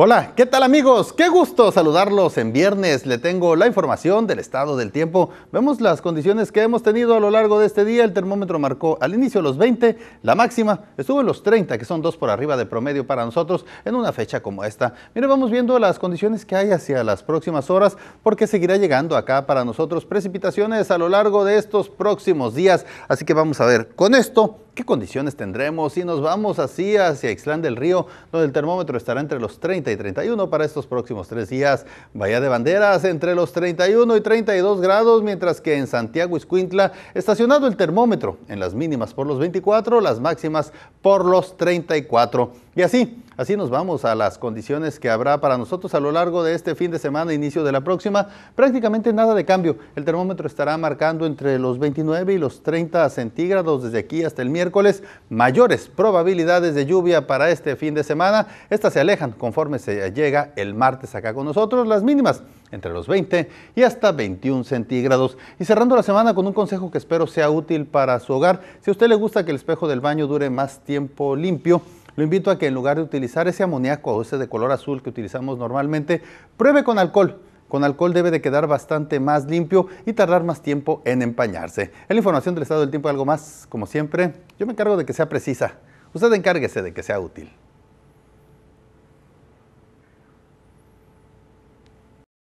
Hola, ¿qué tal amigos? Qué gusto saludarlos en viernes. Le tengo la información del estado del tiempo. Vemos las condiciones que hemos tenido a lo largo de este día. El termómetro marcó al inicio los 20, la máxima estuvo en los 30, que son dos por arriba de promedio para nosotros en una fecha como esta. Mire, vamos viendo las condiciones que hay hacia las próximas horas porque seguirá llegando acá para nosotros precipitaciones a lo largo de estos próximos días. Así que vamos a ver, con esto qué condiciones tendremos si nos vamos así hacia Ixlán del Río, donde el termómetro estará entre los 30 y 31 para estos próximos tres días. Bahía de Banderas entre los 31 y 32 grados, mientras que en Santiago Iscuintla estacionado el termómetro en las mínimas por los 24, las máximas por los 34. Y así, así nos vamos a las condiciones que habrá para nosotros a lo largo de este fin de semana, inicio de la próxima. Prácticamente nada de cambio. El termómetro estará marcando entre los 29 y los 30 centígrados desde aquí hasta el miércoles. Mayores probabilidades de lluvia para este fin de semana. Estas se alejan conforme se llega el martes acá con nosotros. Las mínimas entre los 20 y hasta 21 centígrados. Y cerrando la semana con un consejo que espero sea útil para su hogar. Si a usted le gusta que el espejo del baño dure más tiempo limpio, lo invito a que en lugar de utilizar ese amoníaco o ese de color azul que utilizamos normalmente, pruebe con alcohol. Con alcohol debe de quedar bastante más limpio y tardar más tiempo en empañarse. En la información del estado del tiempo algo más, como siempre, yo me encargo de que sea precisa. Usted encárguese de que sea útil.